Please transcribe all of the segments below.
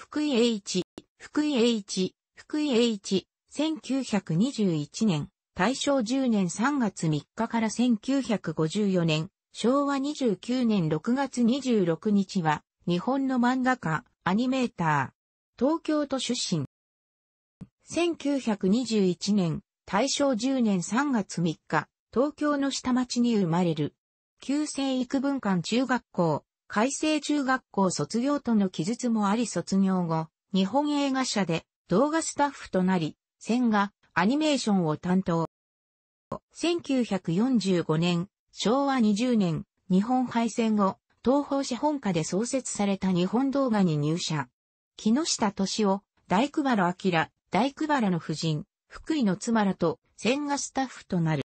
福井栄一、福井栄一、福井栄一、1921年、大正10年3月3日から1954年、昭和29年6月26日は、日本の漫画家、アニメーター、東京都出身。1921年、大正10年3月3日、東京の下町に生まれる。旧生育文館中学校、海星中学校卒業との記述もあり卒業後、日本映画社で動画スタッフとなり、線画、アニメーションを担当。1945年、昭和20年、日本敗戦後、東方資本家で創設された日本動画に入社。木下敏夫、大久原明、大久原の夫人、福井の妻らと線画スタッフとなる。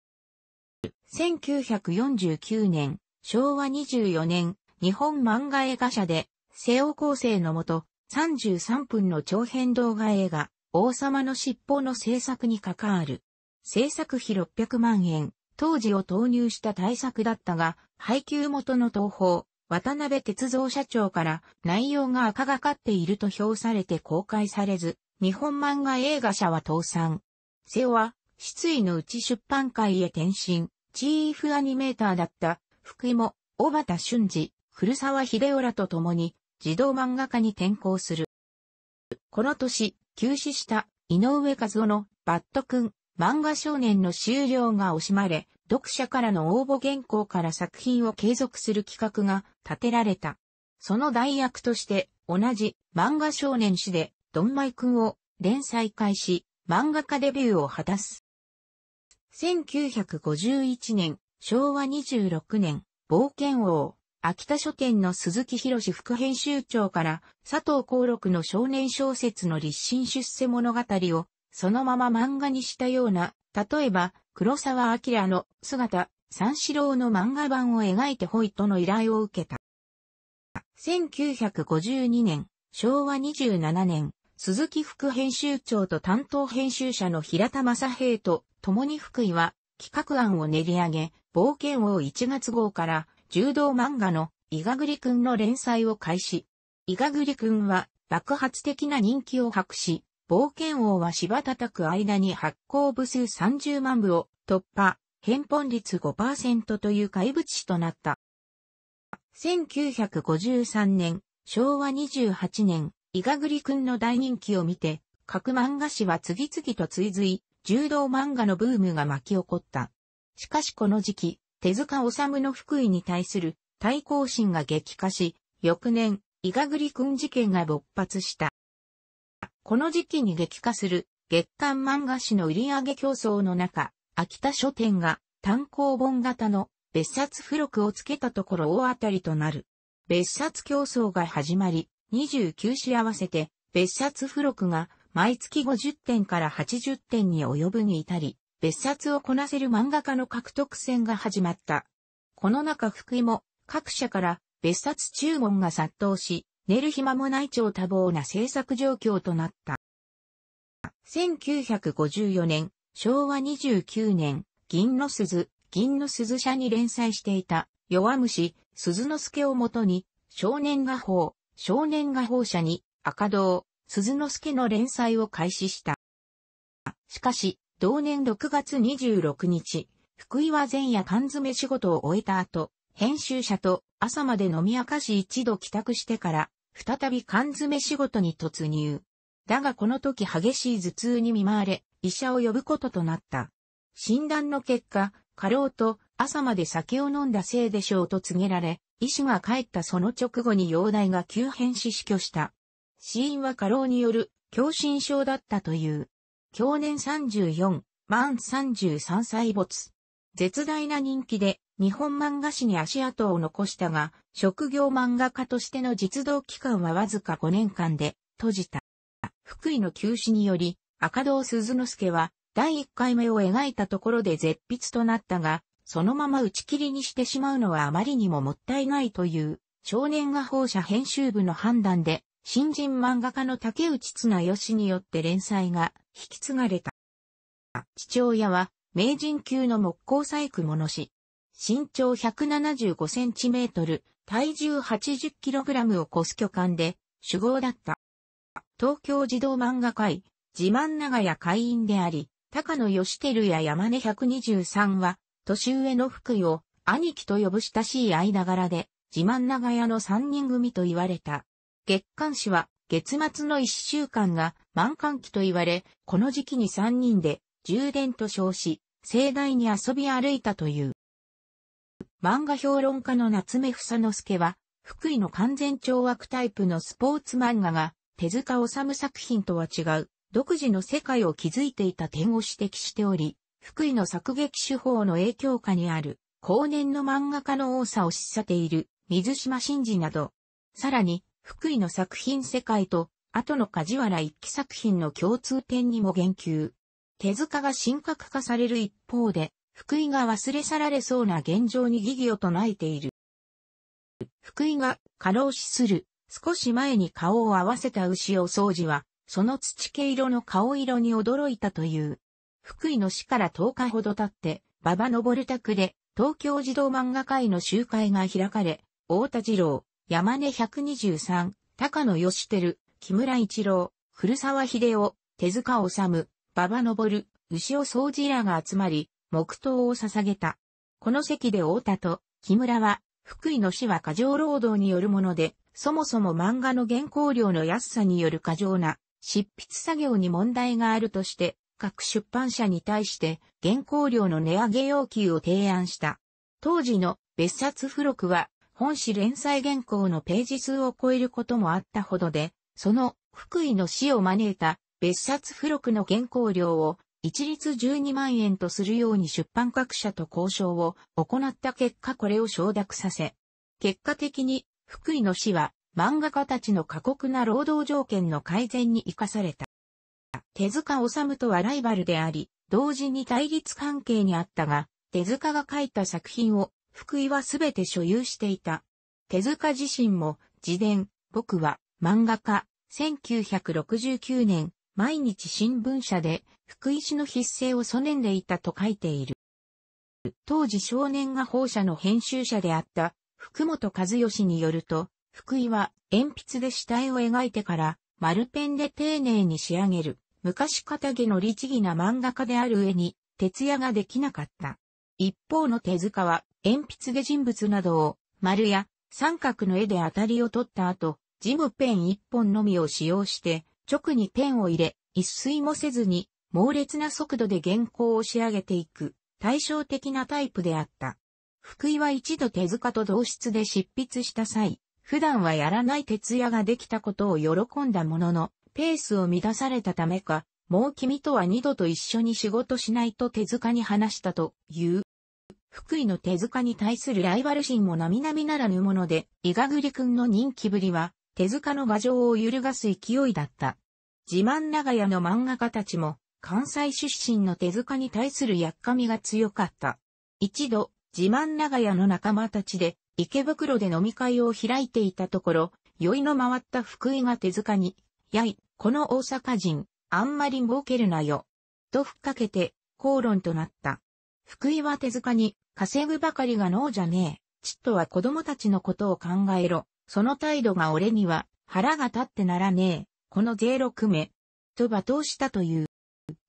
1949年、昭和24年、日本漫画映画社で、西欧構成のもと、33分の長編動画映画、王様の尻尾の制作に関わる。制作費600万円、当時を投入した対策だったが、配給元の東宝、渡辺哲造社長から内容が赤がかっていると評されて公開されず、日本漫画映画社は倒産。瀬尾は、失意のうち出版会へ転身、チーフアニメーターだった、福井も、小畑俊二、古沢秀夫らと共に児童漫画家に転校する。この年、休止した井上和夫のバットくん漫画少年の終了が惜しまれ、読者からの応募原稿から作品を継続する企画が立てられた。その代役として同じ漫画少年誌でドンマイくんを連載開始、漫画家デビューを果たす。1951年、昭和26年、冒険王、秋田書店の鈴木博副編集長から佐藤幸六の少年小説の立身出世物語をそのまま漫画にしたような、例えば黒沢明の姿、三四郎の漫画版を描いてほいとの依頼を受けた。1952年、昭和27年、鈴木副編集長と担当編集者の平田正平と共に福井は企画案を練り上げ、冒険王1月号から柔道漫画のイガグリくんの連載を開始。イガグリくんは爆発的な人気を博し、冒険王は芝叩く間に発行部数30万部を突破、返本率5%という怪物誌となった。1953年、昭和28年、イガグリくんの大人気を見て、各漫画誌は次々と追随、柔道漫画のブームが巻き起こった。しかしこの時期、手塚治虫の福井に対する対抗心が激化し、翌年、伊賀栗君事件が勃発した。この時期に激化する月刊漫画誌の売り上げ競争の中、秋田書店が単行本型の別冊付録をつけたところ大当たりとなる。別冊競争が始まり、29市合わせて別冊付録が毎月50点から80点に及ぶに至り、別冊をこなせる漫画家の獲得戦が始まった。この中福井も各社から別冊注文が殺到し、寝る暇もない超多忙な制作状況となった。1954年、昭和29年、銀の鈴、銀の鈴社に連載していた、弱虫、鈴之助をもとに、少年画報、少年画報社に、赤道、鈴之助の連載を開始した。しかし、同年6月26日、福井は前夜缶詰仕事を終えた後、編集者と朝まで飲み明かし一度帰宅してから、再び缶詰仕事に突入。だがこの時激しい頭痛に見舞われ、医者を呼ぶこととなった。診断の結果、過労と朝まで酒を飲んだせいでしょうと告げられ、医師が帰ったその直後に容体が急変し死去した。死因は過労による狭心症だったという。去年34、満33歳没。絶大な人気で、日本漫画史に足跡を残したが、職業漫画家としての実動期間はわずか5年間で、閉じた。福井の休止により、赤堂鈴之助は、第1回目を描いたところで絶筆となったが、そのまま打ち切りにしてしまうのはあまりにももったいないという、少年画報社編集部の判断で、新人漫画家の竹内綱吉によって連載が引き継がれた。父親は名人級の木工細工物師。身長175センチメートル、体重80キログラムを超す巨漢で、主語だった。東京児童漫画会、自慢長屋会員であり、高野義輝や山根123は、年上の福井を兄貴と呼ぶ親しい間柄で、自慢長屋の3人組と言われた。月刊誌は月末の一週間が満刊期と言われ、この時期に三人で充電と称し、盛大に遊び歩いたという。漫画評論家の夏目房之助は、福井の完全懲悪タイプのスポーツ漫画が、手塚治虫作品とは違う、独自の世界を築いていた点を指摘しており、福井の作劇手法の影響下にある、後年の漫画家の多さを示唆している、水島真嗣など、さらに、福井の作品世界と、後の梶原一騎作品の共通点にも言及。手塚が神格化される一方で、福井が忘れ去られそうな現状に疑義を唱えている。福井が過労死する、少し前に顔を合わせた牛尾掃除は、その土系色の顔色に驚いたという。福井の死から10日ほど経って、馬場登る宅で、東京児童漫画会の集会が開かれ、大田次郎、山根123、高野義輝、木村一郎、古沢秀夫、手塚治虫、馬場昇、牛尾総司らが集まり、黙祷を捧げた。この席で太田と木村は、福井の死は過剰労働によるもので、そもそも漫画の原稿料の安さによる過剰な執筆作業に問題があるとして、各出版社に対して原稿料の値上げ要求を提案した。当時の別冊付録は本誌連載原稿のページ数を超えることもあったほどで、その福井の死を招いた別冊付録の原稿料を一律12万円とするように出版各社と交渉を行った結果これを承諾させ、結果的に福井の死は漫画家たちの過酷な労働条件の改善に生かされた。手塚治虫とはライバルであり、同時に対立関係にあったが、手塚が書いた作品を福井はすべて所有していた。手塚自身も、自伝、僕は、漫画家、1969年、毎日新聞社で、福井市の筆声を曽ねでいたと書いている。当時少年が放射の編集者であった、福本和義によると、福井は鉛筆で死体を描いてから、丸ペンで丁寧に仕上げる、昔片毛の律儀な漫画家である上に、徹夜ができなかった。一方の手塚は、鉛筆で人物などを、丸や三角の絵で当たりを取った後、ジムペン一本のみを使用して、直にペンを入れ、一睡もせずに、猛烈な速度で原稿を仕上げていく、対照的なタイプであった。福井は一度手塚と同室で執筆した際、普段はやらない徹夜ができたことを喜んだものの、ペースを乱されたためか、もう君とは二度と一緒に仕事しないと手塚に話したという。福井の手塚に対するライバル心も並々ならぬもので、伊賀栗くんの人気ぶりは、手塚の牙城を揺るがす勢いだった。自慢長屋の漫画家たちも、関西出身の手塚に対するやっかみが強かった。一度、自慢長屋の仲間たちで、池袋で飲み会を開いていたところ、酔いの回った福井が手塚に、やい、この大阪人、あんまり儲けるなよ。と吹っかけて、口論となった。福井は手塚に、稼ぐばかりが脳じゃねえ。ちっとは子供たちのことを考えろ。その態度が俺には腹が立ってならねえ。この税六目。と罵倒したという。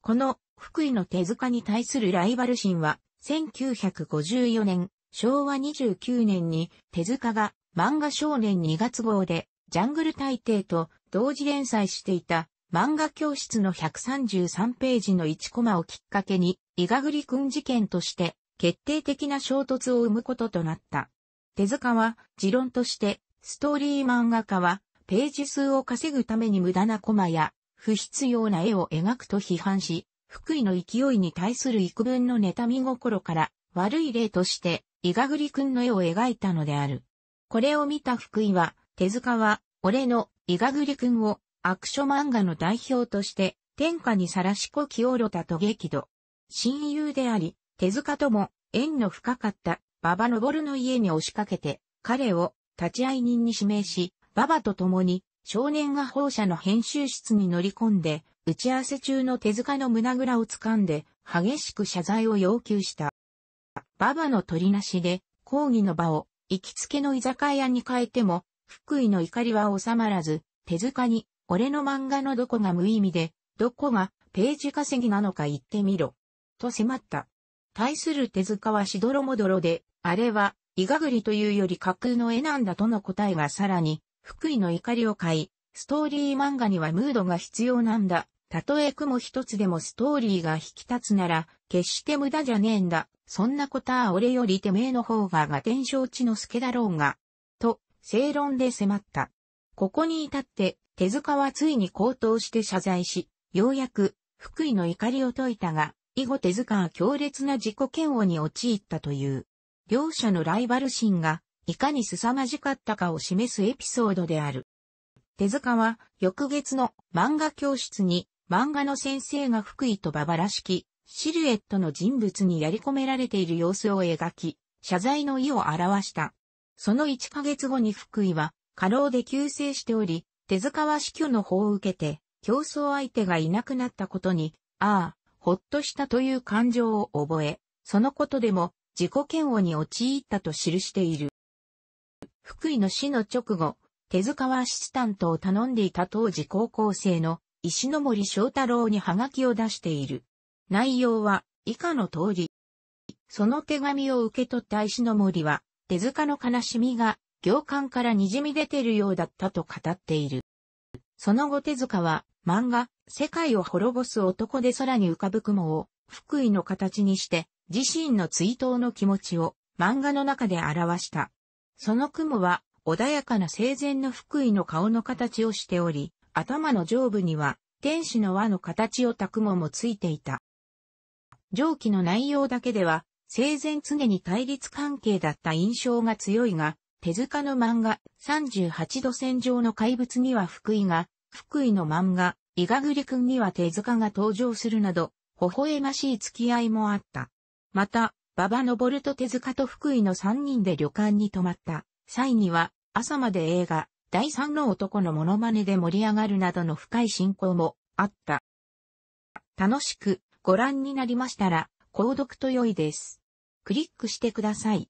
この福井の手塚に対するライバル心は、1954年、昭和29年に手塚が漫画少年2月号でジャングル大帝と同時連載していた漫画教室の133ページの1コマをきっかけに、伊賀栗くん事件として決定的な衝突を生むこととなった。手塚は、持論として、ストーリー漫画家は、ページ数を稼ぐために無駄なコマや、不必要な絵を描くと批判し、福井の勢いに対する幾分の妬み心から、悪い例として、伊賀栗くんの絵を描いたのである。これを見た福井は、手塚は、俺の伊賀栗くんを、アクション漫画の代表として、天下にさらしこきおろたと激怒。親友であり、手塚とも縁の深かった馬場昇の家に押しかけて、彼を立ち会い人に指名し、馬場と共に少年が放射の編集室に乗り込んで、打ち合わせ中の手塚の胸ぐらを掴んで、激しく謝罪を要求した。馬場の取りなしで、抗議の場を、行きつけの居酒屋に変えても、福井の怒りは収まらず、手塚に、俺の漫画のどこが無意味で、どこがページ稼ぎなのか言ってみろ。と迫った。対する手塚はしどろもどろで、あれは、イガグリというより架空の絵なんだとの答えがさらに、福井の怒りを買い、ストーリー漫画にはムードが必要なんだ。たとえ雲一つでもストーリーが引き立つなら、決して無駄じゃねえんだ。そんなことは俺よりてめえの方がが天正地の助だろうが。と、正論で迫った。ここに至って、手塚はついに高騰して謝罪し、ようやく、福井の怒りを解いたが、以後手塚は強烈な自己嫌悪に陥ったという。両者のライバル心がいかに凄まじかったかを示すエピソードである。手塚は翌月の漫画教室に漫画の先生が福井と馬場らしきシルエットの人物にやり込められている様子を描き、謝罪の意を表した。その1ヶ月後に福井は過労で急性しており、手塚は死去の法を受けて競争相手がいなくなったことに、ああ、ほっとしたという感情を覚え、そのことでも自己嫌悪に陥ったと記している。福井の死の直後、手塚はアシスタントを頼んでいた当時高校生の石森章太郎にハガキを出している。内容は以下の通り。その手紙を受け取った石森は、手塚の悲しみが行間から滲み出てるようだったと語っている。その後手塚は漫画、世界を滅ぼす男で空に浮かぶ雲を福井の形にして自身の追悼の気持ちを漫画の中で表した。その雲は穏やかな生前の福井の顔の形をしており、頭の上部には天使の輪の形をた雲もついていた。上記の内容だけでは生前常に対立関係だった印象が強いが、手塚の漫画、38度線上の怪物には福井が、福井の漫画、伊賀栗くんには手塚が登場するなど、微笑ましい付き合いもあった。また、馬場登と手塚と福井の3人で旅館に泊まった。際には、朝まで映画、第3の男のモノマネで盛り上がるなどの深い進行もあった。楽しくご覧になりましたら、購読と良いです。クリックしてください。